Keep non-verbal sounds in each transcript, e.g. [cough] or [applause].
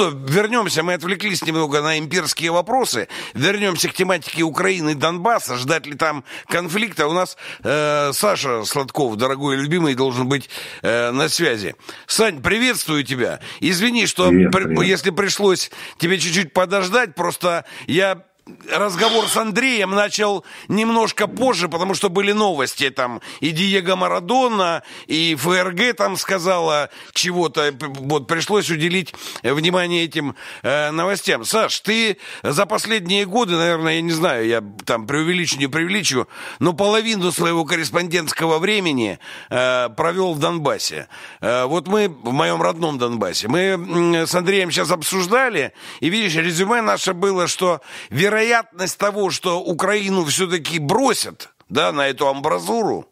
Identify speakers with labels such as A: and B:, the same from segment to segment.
A: что, вернемся, мы отвлеклись немного на имперские вопросы, вернемся к тематике Украины и Донбасса, ждать ли там конфликта. У нас э, Саша Сладков, дорогой и любимый, должен быть э, на связи. Сань, приветствую тебя. Извини, что привет, при, привет. если пришлось тебе чуть-чуть подождать, просто я разговор с Андреем начал немножко позже, потому что были новости там. И Диего Марадона, и ФРГ там сказала чего-то. Вот пришлось уделить э, внимание этим э, новостям. Саш, ты за последние годы, наверное, я не знаю, я там преувеличу, не преувеличу, но половину своего корреспондентского времени э, провел в Донбассе. Э, вот мы в моем родном Донбассе. Мы с Андреем сейчас обсуждали, и видишь, резюме наше было, что вероятно вероятность того, что Украину все-таки бросят да, на эту амбразуру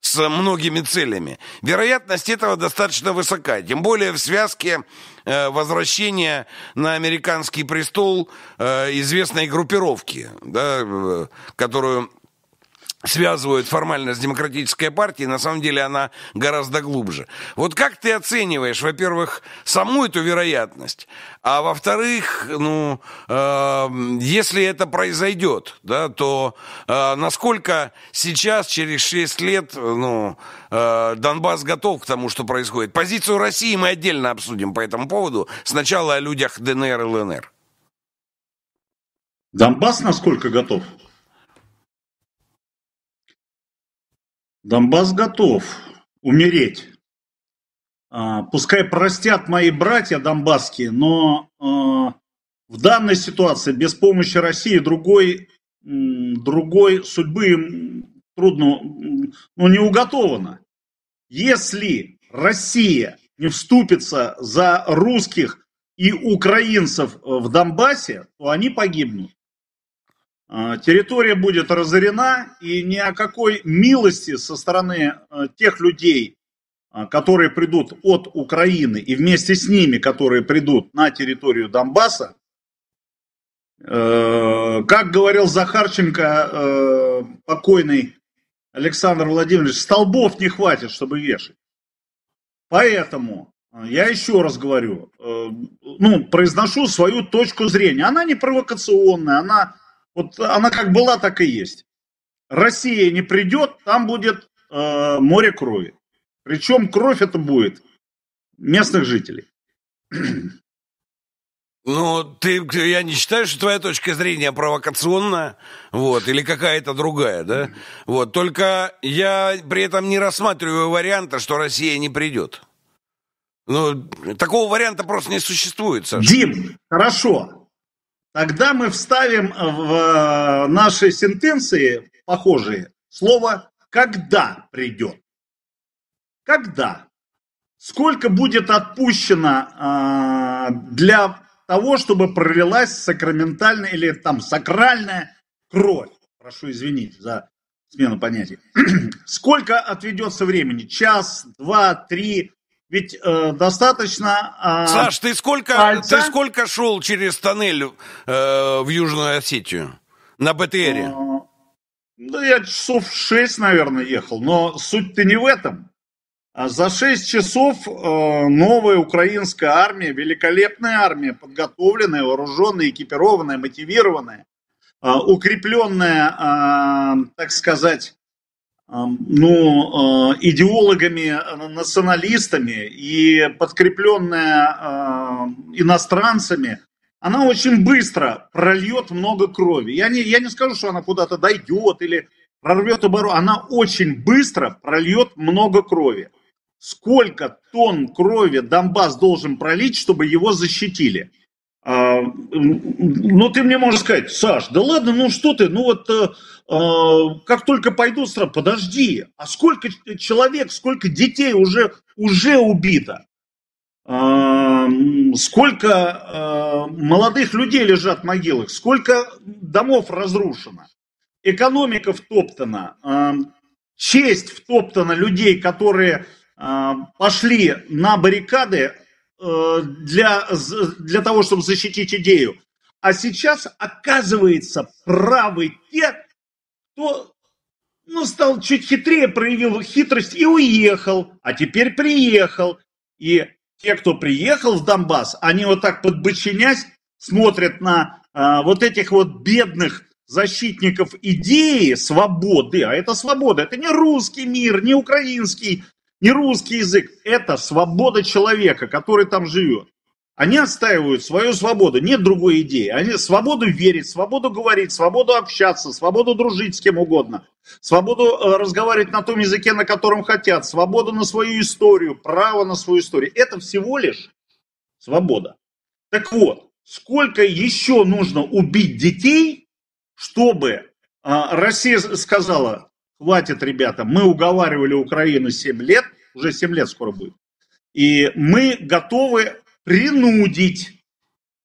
A: с многими целями, вероятность этого достаточно высока. Тем более в связке э, возвращения на американский престол э, известной группировки, да, э, которую связывают формально с демократической партией, на самом деле она гораздо глубже. Вот как ты оцениваешь, во-первых, саму эту вероятность, а во-вторых, ну, э, если это произойдет, да, то э, насколько сейчас, через 6 лет, э, ну, э, Донбасс готов к тому, что происходит? Позицию России мы отдельно обсудим по этому поводу. Сначала о
B: людях ДНР и ЛНР. Донбасс насколько готов? Донбасс готов умереть. А, пускай простят мои братья донбасские, но а, в данной ситуации без помощи России другой, другой судьбы им трудно, ну, не уготовано. Если Россия не вступится за русских и украинцев в Донбассе, то они погибнут. Э, территория будет разорена, и ни о какой милости со стороны э, тех людей, э, которые придут от Украины и вместе с ними, которые придут на территорию Донбасса, как говорил Захарченко, покойный Александр Владимирович, столбов не хватит, чтобы вешать. Поэтому я еще раз говорю, ну, произношу свою точку зрения. Она не провокационная, она вот она как была, так и есть. Россия не придет, там будет э, море крови. Причем кровь это будет местных жителей. [clears throat]
A: Ну, ты, я не считаю, что твоя точка зрения провокационная, вот, или какая-то другая, да? Вот, только я при этом не рассматриваю варианта, что Россия не придет. Ну, такого варианта просто не существует, Саша. Дим,
B: хорошо, Тогда мы вставим в э, наши сентенции похожие слово «когда придет». Когда? Сколько будет отпущено э, для того, чтобы пролилась сакраментальная или там сакральная кровь? Прошу извинить за смену понятий. [clears throat] Сколько отведется времени? Час, два, три, ведь э, достаточно... Э, Саш, ты сколько, пальца... ты
A: сколько шел через тоннель э, в Южную Осетию на БТРе?
B: Э, ну, я часов 6, наверное, ехал, но суть-то не в этом. А за 6 часов э, новая украинская армия, великолепная армия, подготовленная, вооруженная, экипированная, мотивированная, э, укрепленная, э, так сказать, ну, а, идеологами, а, националистами и подкрепленная а, иностранцами, она очень быстро прольет много крови. Я не, я не скажу, что она куда-то дойдет или прорвет оборот. Она очень быстро прольет много крови. Сколько тонн крови Донбасс должен пролить, чтобы его защитили? А, ну, ты мне можешь сказать, Саш, да ладно, ну что ты, ну вот э, а, как только пойду, сразу, подожди, а сколько человек, сколько детей уже, уже убито? А, сколько а, молодых людей лежат в могилах? Сколько домов разрушено? Экономика втоптана, честь втоптана людей, которые пошли на баррикады для, для того, чтобы защитить идею. А сейчас, оказывается, правы те, то ну, стал чуть хитрее, проявил хитрость и уехал, а теперь приехал. И те, кто приехал в Донбасс, они вот так подбочинясь смотрят на а, вот этих вот бедных защитников идеи свободы, а это свобода, это не русский мир, не украинский, не русский язык, это свобода человека, который там живет. Они отстаивают свою свободу, нет другой идеи. Они свободу верить, свободу говорить, свободу общаться, свободу дружить с кем угодно, свободу э, разговаривать на том языке, на котором хотят, свободу на свою историю, право на свою историю. Это всего лишь свобода. Так вот, сколько еще нужно убить детей, чтобы а, Россия сказала, хватит, ребята, мы уговаривали Украину 7 лет, уже 7 лет скоро будет, и мы готовы принудить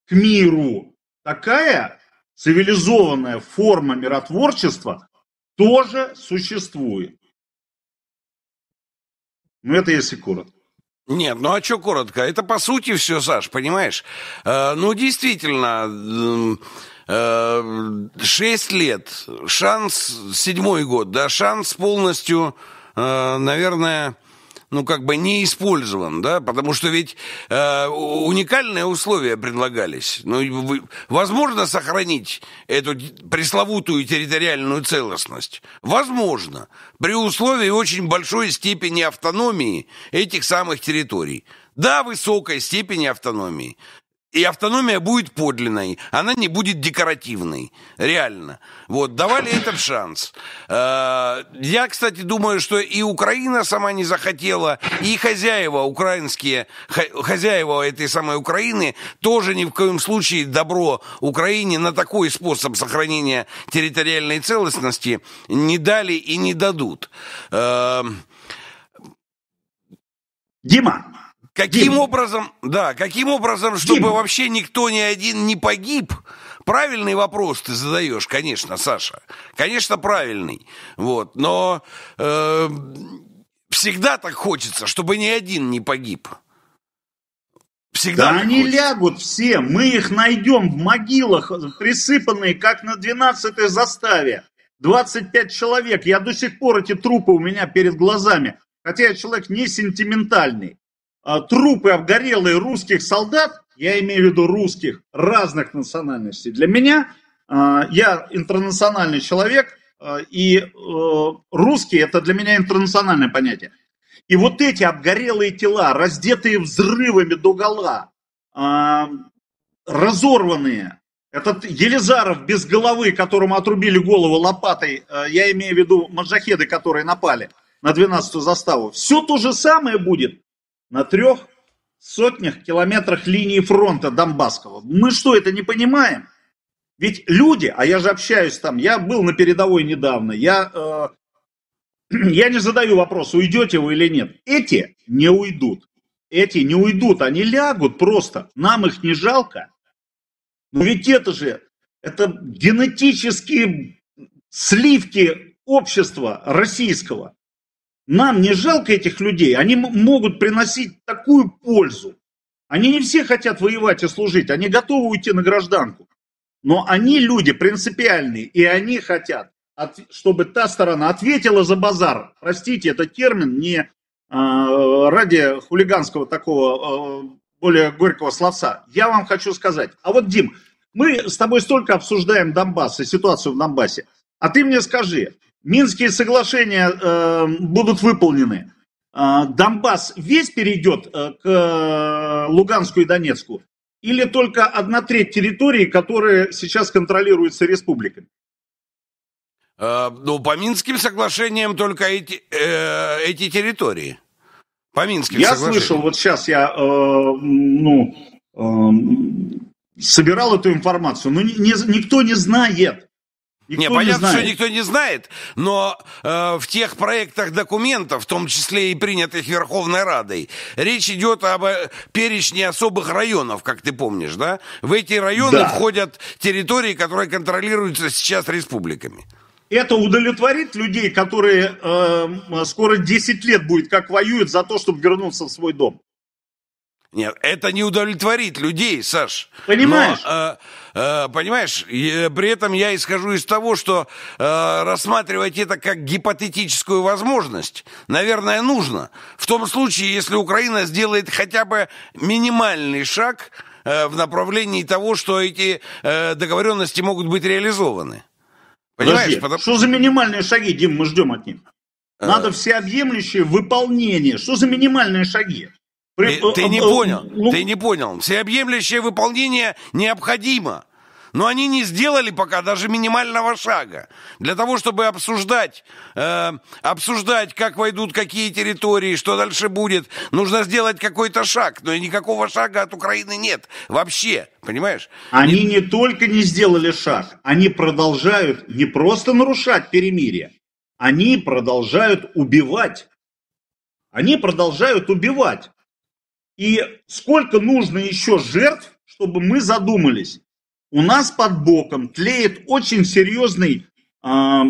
B: к миру. Такая цивилизованная форма миротворчества тоже существует. Ну, это если коротко.
A: Нет, ну а что коротко? Это по сути все, Саш, понимаешь? Э, ну, действительно, э, лет, шанс, седьмой год, да, шанс полностью, э, наверное, ну, как бы не использован, да, потому что ведь э, уникальные условия предлагались. Ну, возможно сохранить эту пресловутую территориальную целостность? Возможно, при условии очень большой степени автономии этих самых территорий. Да, высокой степени автономии и автономия будет подлинной, она не будет декоративной, реально. Вот, давали этот шанс. Э, я, кстати, думаю, что и Украина сама не захотела, и хозяева украинские, хозяева этой самой Украины тоже ни в коем случае добро Украине на такой способ сохранения территориальной целостности не дали и не дадут. Э, Дима, Каким Дим. образом, да, каким образом, чтобы Дим. вообще никто ни один не погиб? Правильный вопрос ты задаешь, конечно, Саша. Конечно, правильный. Вот, но э, всегда так хочется, чтобы ни один не погиб.
B: Всегда. Да они хочется. лягут все, мы их найдем в могилах, присыпанные, как на 12-й заставе. 25 человек, я до сих пор эти трупы у меня перед глазами. Хотя я человек не сентиментальный. А, трупы обгорелые русских солдат, я имею в виду русских разных национальностей, для меня, а, я интернациональный человек, а, и э, русский это для меня интернациональное понятие. И вот эти обгорелые тела, раздетые взрывами до гола, разорванные, этот Елизаров без головы, которому отрубили голову лопатой, я имею в виду маджахеды, которые напали на 12-ю заставу, все то же самое будет на трех сотнях километрах линии фронта Донбасского. Мы что, это не понимаем? Ведь люди, а я же общаюсь там, я был на передовой недавно, я, э, [clears throat] я не задаю вопрос, уйдете вы или нет. Эти не уйдут. Эти не уйдут, они лягут просто. Нам их не жалко. Но ведь это же, это генетические сливки общества российского. Нам не жалко этих людей, они могут приносить такую пользу. Они не все хотят воевать и служить, они готовы уйти на гражданку. Но они люди принципиальные, и они хотят, чтобы та сторона ответила за базар. Простите, это термин не а, ради хулиганского такого а, более горького словца. Я вам хочу сказать. А вот, Дим, мы с тобой столько обсуждаем Донбасс и ситуацию в Донбассе. А ты мне скажи, Минские соглашения э, будут выполнены. Э, Донбасс весь перейдет э, к э, Луганску и Донецку? Или только одна треть территории, которая сейчас контролируется республиками?
A: Э, ну, по Минским соглашениям только эти, э, эти территории. По Минским Я слышал,
B: вот сейчас я э, ну, э, собирал эту информацию, но ни, ни, никто не знает.
A: Никто не, понятно, не что никто не знает, но э, в тех проектах документов, в том числе и принятых Верховной Радой, речь идет об э, перечне особых районов, как ты помнишь, да? В эти районы да. входят территории, которые контролируются сейчас республиками.
B: Это удовлетворит людей, которые э, скоро 10 лет будет как воюют за то, чтобы вернуться в свой дом.
A: Нет, это не удовлетворит людей, Саш. Понимаешь? Но, э, э, понимаешь, э, при этом я исхожу из того, что э, рассматривать это как гипотетическую возможность, наверное, нужно. В том случае, если Украина сделает хотя бы минимальный шаг э, в направлении того, что эти э, договоренности могут быть реализованы. Понимаешь? Подожди, Потому... Что за
B: минимальные шаги, Дим, мы ждем от них? Э. Надо всеобъемлющее выполнение. Что за минимальные шаги? При... Ты, э, ты не э, э, понял,
A: ну... ты не понял. Всеобъемлющее выполнение необходимо. Но они не сделали пока даже минимального шага. Для того, чтобы обсуждать, э, обсуждать, как войдут какие территории, что дальше будет, нужно сделать какой-то шаг. Но и никакого шага от Украины нет вообще,
B: понимаешь? Они и... не только не сделали шаг, они продолжают не просто нарушать перемирие, они продолжают убивать. Они продолжают убивать. И сколько нужно еще жертв, чтобы мы задумались. У нас под боком тлеет очень серьезный, э,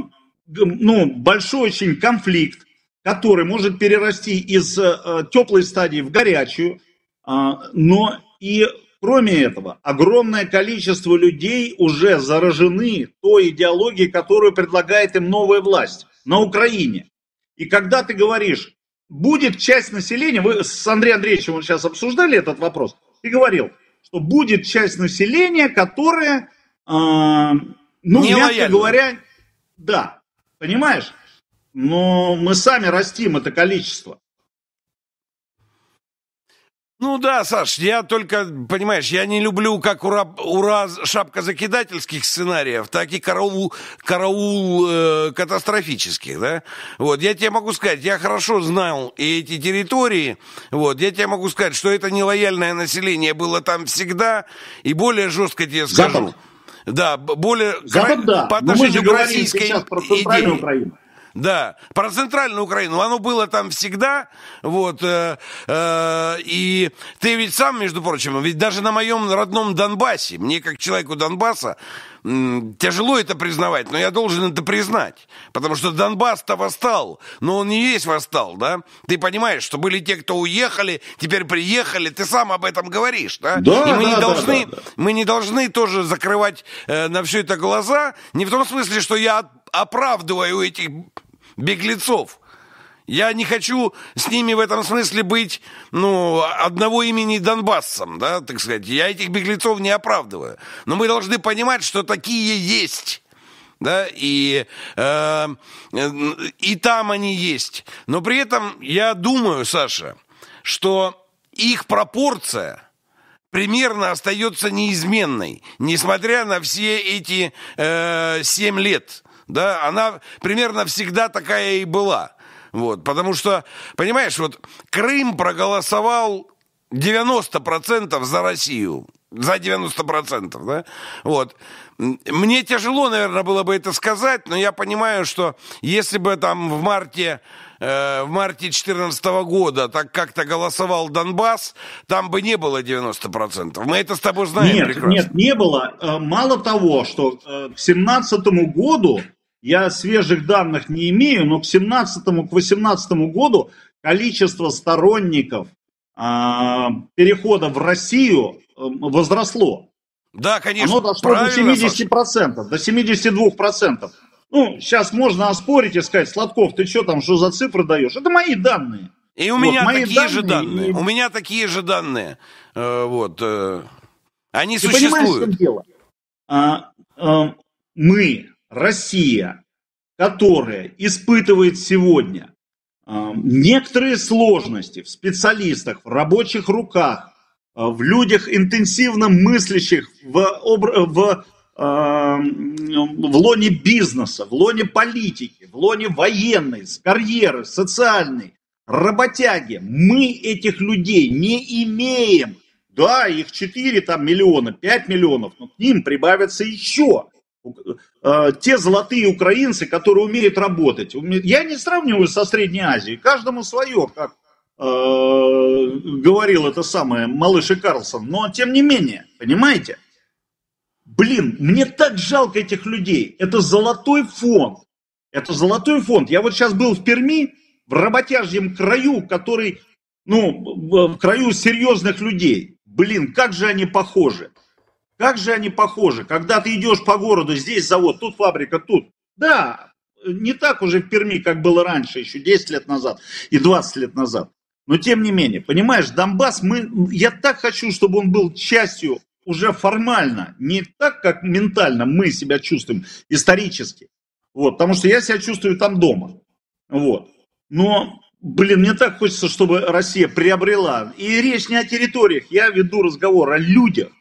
B: ну, большой очень конфликт, который может перерасти из э, теплой стадии в горячую. Э, но и кроме этого, огромное количество людей уже заражены той идеологией, которую предлагает им новая власть на Украине. И когда ты говоришь, будет часть населения, вы с Андреем Андреевичем вот сейчас обсуждали этот вопрос, и говорил, что будет часть населения, которая, э, ну, Не мягко лояльно. говоря, да, понимаешь? Но мы сами растим это количество. Ну да, Саш, я только, понимаешь, я не люблю
A: как ура, ура шапка закидательских сценариев, так и караул, караул э, катастрофических, да. Вот, я тебе могу сказать, я хорошо знал и эти территории, вот, я тебе могу сказать, что это нелояльное население было там всегда, и более жестко тебе скажу. Запад. Да, более... Запад, да. По отношению к российской идее. Да, про центральную Украину. Оно было там всегда. Вот, э, э, и ты ведь сам, между прочим, ведь даже на моем родном Донбассе, мне как человеку Донбасса, тяжело это признавать, но я должен это признать. Потому что Донбасс-то восстал, но он не весь восстал, да? Ты понимаешь, что были те, кто уехали, теперь приехали, ты сам об этом говоришь, да? Да, И мы да, не да, должны, да, да. Мы не должны тоже закрывать э, на все это глаза, не в том смысле, что я оправдываю этих беглецов. Я не хочу с ними в этом смысле быть, ну, одного имени Донбассом, да, так сказать. Я этих беглецов не оправдываю. Но мы должны понимать, что такие есть. Да, и, э, и там они есть. Но при этом я думаю, Саша, что их пропорция примерно остается неизменной, несмотря на все эти э, 7 лет да, она примерно всегда такая и была. Вот, потому что, понимаешь, вот Крым проголосовал 90% за Россию. За 90%, да? Вот. Мне тяжело, наверное, было бы это сказать, но я понимаю, что если бы там в марте э, в марте 2014 года так как-то голосовал Донбасс, там бы не было 90%. Мы это с тобой знаем нет, прекрасно. Нет, не было.
B: Э, мало того, что э, к 2017 году, я свежих данных не имею, но к 2017 к 2018 году количество сторонников а, перехода в Россию возросло. Да, конечно. Оно дошло правильно, до 70%, до 72%. Ну, сейчас можно оспорить и сказать, Сладков, ты что там, что за цифры даешь? Это мои данные. И у меня мои такие данные, же данные. И... У
A: меня такие же данные. Э, вот. Э, они ты существуют.
B: понимаешь, в дело? А, а, мы, Россия, которая испытывает сегодня а, некоторые сложности в специалистах, в рабочих руках, Э, в людях интенсивно мыслящих, в, в, э, в лоне бизнеса, в лоне политики, в лоне военной, с карьеры, социальной, работяги. Мы этих людей не имеем. Да, их 4 там, миллиона, 5 миллионов, но к ним прибавятся еще э, те золотые украинцы, которые умеют работать. Я не сравниваю со Средней Азией, каждому свое, как Э, говорил это самое Малыш и Карлсон, но тем не менее, понимаете? Блин, мне так жалко этих людей. Это золотой фонд. Это золотой фонд. Я вот сейчас был в Перми, в работяжьем краю, который, ну, в краю серьезных людей. Блин, как же они похожи. Как же они похожи. Когда ты идешь по городу, здесь завод, тут фабрика, тут. Да, не так уже в Перми, как было раньше, еще 10 лет назад и 20 лет назад. Но тем не менее, понимаешь, Донбасс, мы, я так хочу, чтобы он был частью уже формально, не так, как ментально мы себя чувствуем исторически. Вот, потому что я себя чувствую там дома. Вот. Но, блин, мне так хочется, чтобы Россия приобрела. И речь не о территориях, я веду разговор о людях.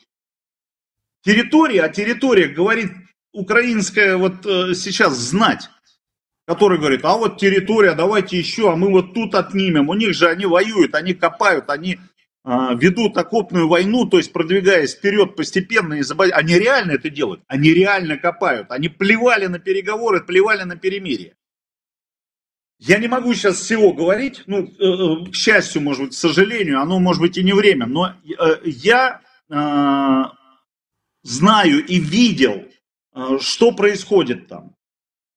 B: Территория о территориях говорит украинская вот э, сейчас знать который говорит, а вот территория, давайте еще, а мы вот тут отнимем. У них же они воюют, они копают, они а, ведут окопную войну, то есть продвигаясь вперед постепенно, из они реально это делают, они реально копают, они плевали на переговоры, плевали на перемирие. Я не могу сейчас всего говорить, ну, э, э к счастью, может быть, к сожалению, оно может быть и не время, но э, я э, знаю и видел, а, что происходит там.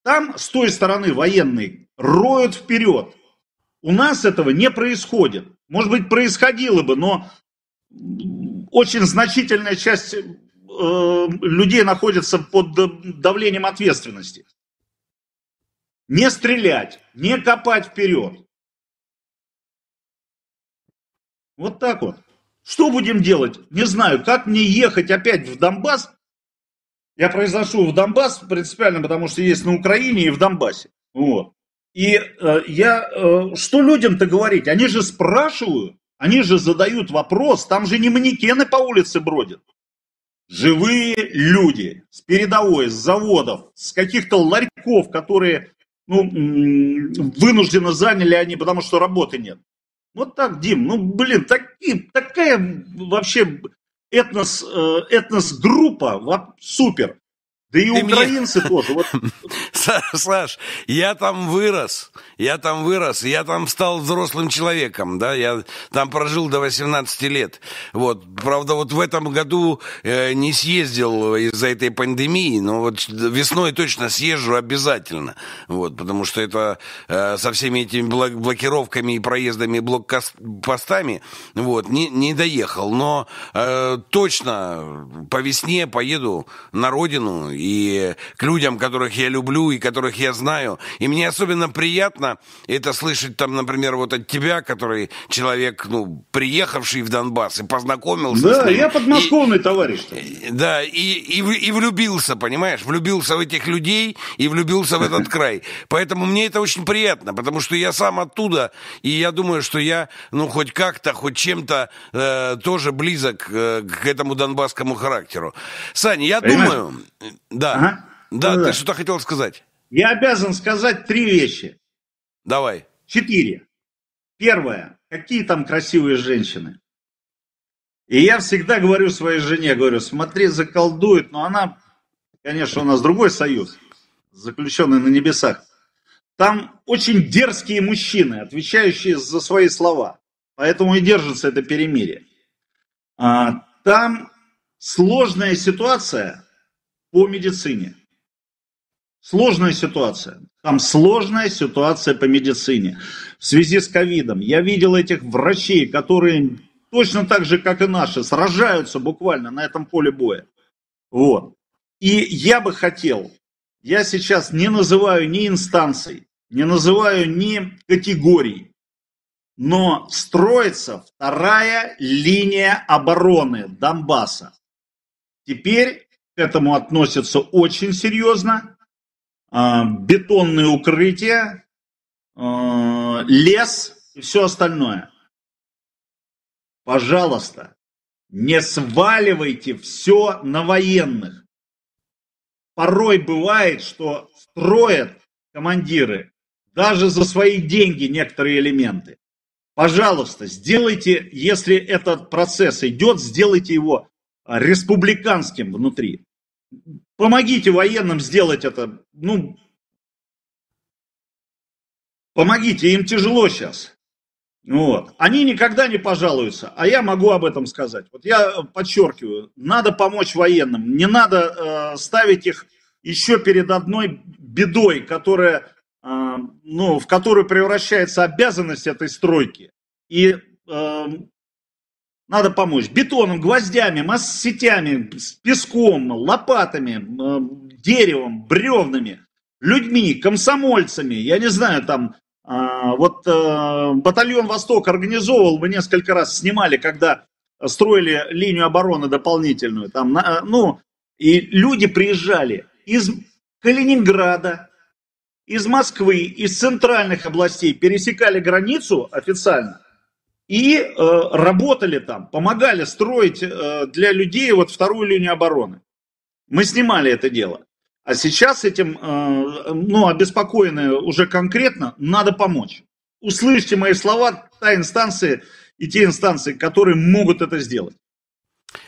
B: Там с той стороны военные роют вперед. У нас этого не происходит. Может быть, происходило бы, но очень значительная часть э, людей находится под давлением ответственности. Не стрелять, не копать вперед. Вот так вот. Что будем делать? Не знаю. Как мне ехать опять в Донбасс, я произношу в Донбасс принципиально, потому что есть на Украине и в Донбассе. Вот. И э, я... Э, что людям-то говорить? Они же спрашивают, они же задают вопрос. Там же не манекены по улице бродят. Живые люди с передовой, с заводов, с каких-то ларьков, которые ну, вынужденно заняли они, потому что работы нет. Вот так, Дим, ну, блин, такие, такая вообще этнос, э, этнос-группа, супер. Да и Ты украинцы мне... тоже. Вот. [laughs]
A: Саш, я там вырос, я там вырос, я там стал взрослым человеком, да, я там прожил до 18 лет. Вот, правда, вот в этом году э, не съездил из-за этой пандемии, но вот весной точно съезжу обязательно, вот, потому что это э, со всеми этими блокировками и проездами, блокпостами, вот, не, не доехал, но э, точно по весне поеду на родину и к людям, которых я люблю и которых я знаю. И мне особенно приятно это слышать там, например, вот от тебя, который человек, ну, приехавший в Донбасс и познакомился да, с ним. я
B: подмосковный и, товарищ. И,
A: да, и, и, и влюбился, понимаешь, влюбился в этих людей и влюбился в этот [laughs] край. Поэтому мне это очень приятно, потому что я сам оттуда, и я думаю, что я, ну, хоть как-то, хоть чем-то э, тоже близок э, к этому донбасскому характеру. Саня, я Понимаешь? думаю... Да. Ага. Да, да, ты что-то хотел сказать. Я обязан
B: сказать три вещи. Давай. Четыре. Первое. Какие там красивые женщины. И я всегда говорю своей жене, говорю, смотри, заколдует, но она, конечно, у нас другой союз, заключенный на небесах. Там очень дерзкие мужчины, отвечающие за свои слова. Поэтому и держится это перемирие. А, там сложная ситуация, по медицине. Сложная ситуация. Там сложная ситуация по медицине в связи с ковидом. Я видел этих врачей, которые точно так же, как и наши, сражаются буквально на этом поле боя. Вот. И я бы хотел, я сейчас не называю ни инстанций, не называю ни категорий, но строится вторая линия обороны Донбасса. Теперь этому относятся очень серьезно. А, бетонные укрытия, а, лес и все остальное. Пожалуйста, не сваливайте все на военных. Порой бывает, что строят командиры даже за свои деньги некоторые элементы. Пожалуйста, сделайте, если этот процесс идет, сделайте его республиканским внутри. Помогите военным сделать это. Ну, помогите, им тяжело сейчас. Вот. Они никогда не пожалуются, а я могу об этом сказать. Вот я э, подчеркиваю, надо помочь военным, не надо э, ставить их еще перед одной бедой, которая, э, ну, в которую превращается обязанность этой стройки. И э, надо помочь бетоном, гвоздями, масс-сетями, песком, лопатами, деревом, бревнами, людьми, комсомольцами, я не знаю, там, а, вот а, батальон «Восток» организовывал, мы несколько раз снимали, когда строили линию обороны дополнительную, там, на, э, ну, и люди приезжали из Калининграда, из Москвы, из центральных областей, пересекали границу официально, и э, работали там, помогали строить э, для людей вот вторую линию обороны. Мы снимали это дело. А сейчас этим, э, ну, обеспокоены уже конкретно, надо помочь. Услышьте мои слова, та инстанция и те инстанции, которые могут это сделать.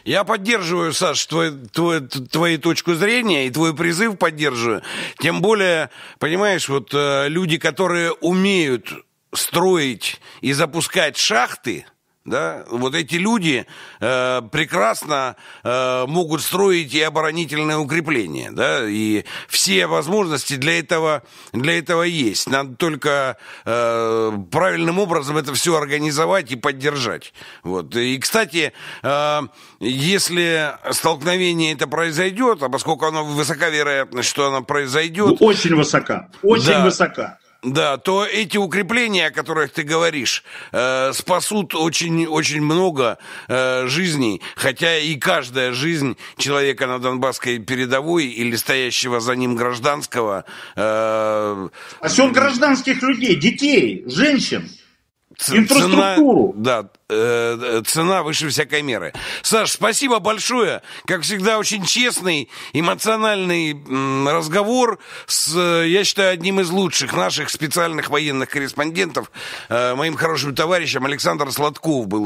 A: Я поддерживаю, Саш, твой, твой, твою точку зрения и твой призыв поддерживаю. Тем более, понимаешь, вот э, люди, которые умеют строить и запускать шахты, да, вот эти люди э, прекрасно э, могут строить и оборонительное укрепление, да, и все возможности для этого, для этого есть. Надо только э, правильным образом это все организовать и поддержать. Вот. И, кстати, э, если столкновение это произойдет, а поскольку оно высока вероятность, что оно произойдет... Ну, очень
B: высока, очень да, высока
A: да, то эти укрепления, о которых ты говоришь, э, спасут очень-очень много э, жизней, хотя и каждая жизнь человека на Донбасской передовой или стоящего за ним гражданского... Э,
B: Спасет гражданских людей, детей, женщин. Инфраструктуру.
A: Цена, да, э, цена выше всякой меры. Саш, спасибо большое. Как всегда, очень честный, эмоциональный разговор с, э, я считаю, одним из лучших наших специальных военных корреспондентов, э, моим хорошим товарищем Александр Сладков был.